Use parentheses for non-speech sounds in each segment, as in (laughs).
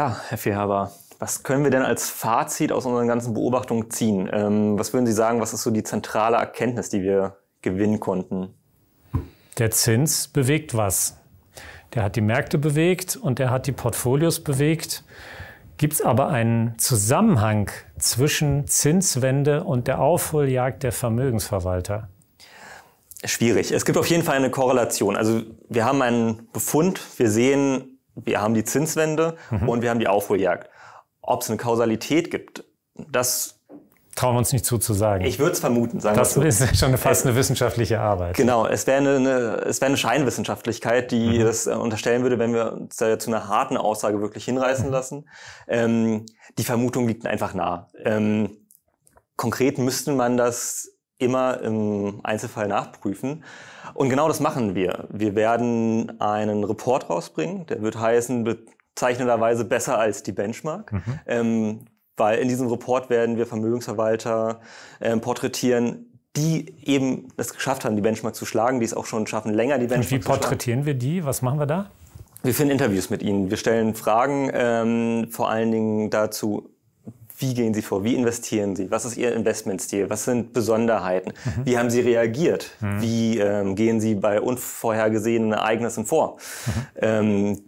Ja, Herr Fehaber, was können wir denn als Fazit aus unseren ganzen Beobachtungen ziehen? Ähm, was würden Sie sagen, was ist so die zentrale Erkenntnis, die wir gewinnen konnten? Der Zins bewegt was. Der hat die Märkte bewegt und der hat die Portfolios bewegt. Gibt es aber einen Zusammenhang zwischen Zinswende und der Aufholjagd der Vermögensverwalter? Schwierig. Es gibt auf jeden Fall eine Korrelation. Also wir haben einen Befund, wir sehen wir haben die Zinswende mhm. und wir haben die Aufholjagd. Ob es eine Kausalität gibt, das trauen wir uns nicht zu zu sagen. Ich würde es vermuten, sagen Das so. ist schon äh, fast eine wissenschaftliche Arbeit. Genau, es wäre eine, eine, es wäre eine Scheinwissenschaftlichkeit, die mhm. das äh, unterstellen würde, wenn wir uns da zu einer harten Aussage wirklich hinreißen mhm. lassen. Ähm, die Vermutung liegt einfach nah. Ähm, konkret müsste man das immer im Einzelfall nachprüfen. Und genau das machen wir. Wir werden einen Report rausbringen, der wird heißen, bezeichnenderweise besser als die Benchmark. Mhm. Ähm, weil in diesem Report werden wir Vermögensverwalter äh, porträtieren, die eben es geschafft haben, die Benchmark zu schlagen, die es auch schon schaffen, länger die Benchmark zu schlagen. Wie porträtieren wir die? Was machen wir da? Wir finden Interviews mit ihnen. Wir stellen Fragen, ähm, vor allen Dingen dazu, wie gehen Sie vor? Wie investieren Sie? Was ist Ihr Investmentstil? Was sind Besonderheiten? Mhm. Wie haben Sie reagiert? Mhm. Wie ähm, gehen Sie bei unvorhergesehenen Ereignissen vor? Mhm. Ähm,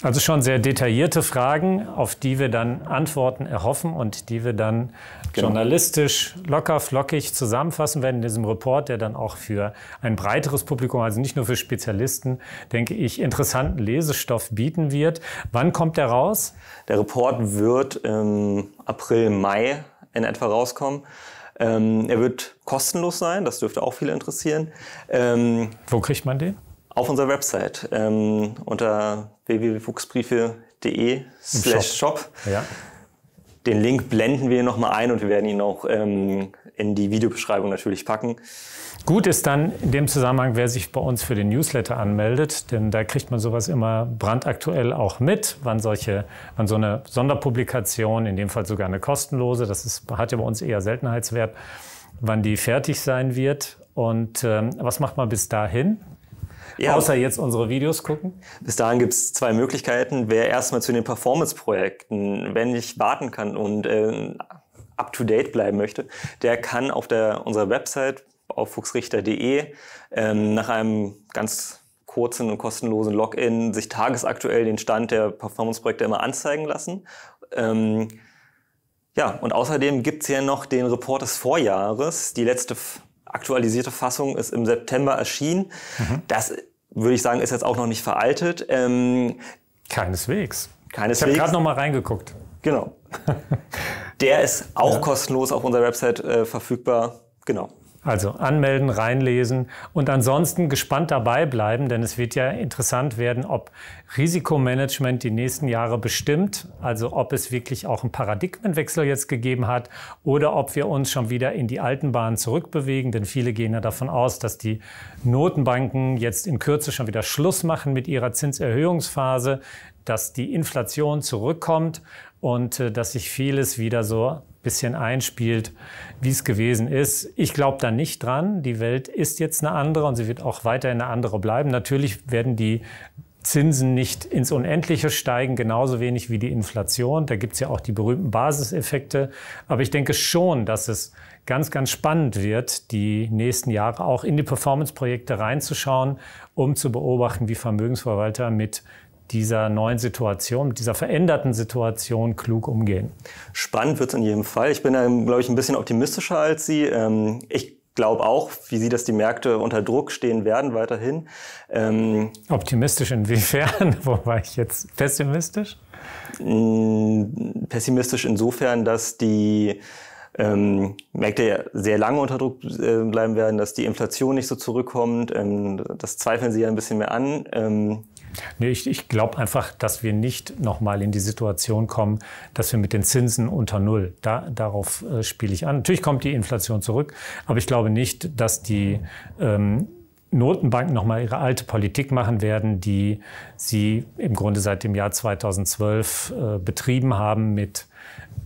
also schon sehr detaillierte Fragen, auf die wir dann Antworten erhoffen und die wir dann genau. journalistisch locker, flockig zusammenfassen werden in diesem Report, der dann auch für ein breiteres Publikum, also nicht nur für Spezialisten, denke ich, interessanten Lesestoff bieten wird. Wann kommt der raus? Der Report wird im April, Mai in etwa rauskommen. Ähm, er wird kostenlos sein, das dürfte auch viele interessieren. Ähm, Wo kriegt man den? Auf unserer Website ähm, unter www.fuchsbriefe.de slash shop. Ja. Den Link blenden wir nochmal ein und wir werden ihn auch ähm, in die Videobeschreibung natürlich packen. Gut ist dann in dem Zusammenhang, wer sich bei uns für den Newsletter anmeldet, denn da kriegt man sowas immer brandaktuell auch mit, wann solche, wann so eine Sonderpublikation, in dem Fall sogar eine kostenlose, das ist, hat ja bei uns eher Seltenheitswert, wann die fertig sein wird. Und ähm, was macht man bis dahin? Ja. Außer jetzt unsere Videos gucken? Bis dahin gibt es zwei Möglichkeiten. Wer erstmal zu den Performance-Projekten, wenn ich warten kann und äh, up-to-date bleiben möchte, der kann auf der, unserer Website auf fuchsrichter.de ähm, nach einem ganz kurzen und kostenlosen Login sich tagesaktuell den Stand der Performance-Projekte immer anzeigen lassen. Ähm, ja, und außerdem gibt es ja noch den Report des Vorjahres, die letzte aktualisierte Fassung ist im September erschienen. Mhm. Das würde ich sagen, ist jetzt auch noch nicht veraltet. Ähm, keineswegs. Keineswegs. Ich habe gerade noch mal reingeguckt. Genau. (laughs) Der ist auch ja. kostenlos auf unserer Website äh, verfügbar. Genau. Also anmelden, reinlesen und ansonsten gespannt dabei bleiben, denn es wird ja interessant werden, ob Risikomanagement die nächsten Jahre bestimmt, also ob es wirklich auch einen Paradigmenwechsel jetzt gegeben hat oder ob wir uns schon wieder in die alten Bahnen zurückbewegen, denn viele gehen ja davon aus, dass die Notenbanken jetzt in Kürze schon wieder Schluss machen mit ihrer Zinserhöhungsphase dass die Inflation zurückkommt und äh, dass sich vieles wieder so ein bisschen einspielt, wie es gewesen ist. Ich glaube da nicht dran. Die Welt ist jetzt eine andere und sie wird auch weiterhin eine andere bleiben. Natürlich werden die Zinsen nicht ins Unendliche steigen, genauso wenig wie die Inflation. Da gibt es ja auch die berühmten Basiseffekte. Aber ich denke schon, dass es ganz, ganz spannend wird, die nächsten Jahre auch in die Performance-Projekte reinzuschauen, um zu beobachten, wie Vermögensverwalter mit dieser neuen Situation, mit dieser veränderten Situation klug umgehen. Spannend wird es in jedem Fall. Ich bin da, glaube ich, ein bisschen optimistischer als Sie. Ähm, ich glaube auch, wie Sie dass die Märkte unter Druck stehen werden weiterhin. Ähm, Optimistisch inwiefern? (laughs) Wo war ich jetzt pessimistisch? Mm, pessimistisch insofern, dass die ähm, Märkte ja sehr lange unter Druck äh, bleiben werden, dass die Inflation nicht so zurückkommt. Ähm, das zweifeln Sie ja ein bisschen mehr an. Ähm, Nee, ich, ich glaube einfach, dass wir nicht nochmal in die Situation kommen, dass wir mit den Zinsen unter Null, da, darauf äh, spiele ich an. Natürlich kommt die Inflation zurück, aber ich glaube nicht, dass die ähm, Notenbanken nochmal ihre alte Politik machen werden, die sie im Grunde seit dem Jahr 2012 äh, betrieben haben mit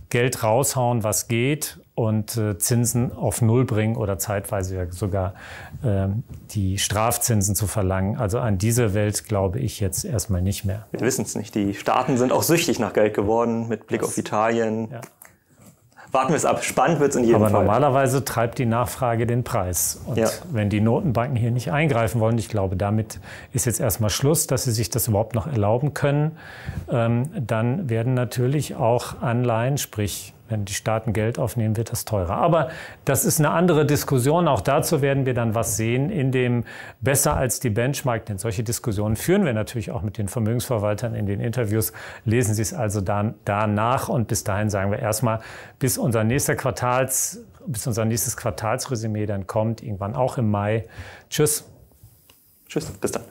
Geld raushauen, was geht, und äh, Zinsen auf Null bringen oder zeitweise sogar ähm, die Strafzinsen zu verlangen. Also an diese Welt glaube ich jetzt erstmal nicht mehr. Wir wissen es nicht. Die Staaten sind auch süchtig nach Geld geworden mit Blick das, auf Italien. Ja. Warten wir es ab. Spannend wird es in jedem Aber Fall. Aber normalerweise treibt die Nachfrage den Preis. Und ja. wenn die Notenbanken hier nicht eingreifen wollen, ich glaube, damit ist jetzt erstmal Schluss, dass sie sich das überhaupt noch erlauben können, ähm, dann werden natürlich auch Anleihen, sprich wenn die Staaten Geld aufnehmen, wird das teurer. Aber das ist eine andere Diskussion. Auch dazu werden wir dann was sehen in dem Besser als die Benchmark. Denn solche Diskussionen führen wir natürlich auch mit den Vermögensverwaltern in den Interviews. Lesen Sie es also dann danach. Und bis dahin sagen wir erstmal, bis unser nächster Quartals, bis unser nächstes Quartalsresümee dann kommt, irgendwann auch im Mai. Tschüss. Tschüss, bis dann.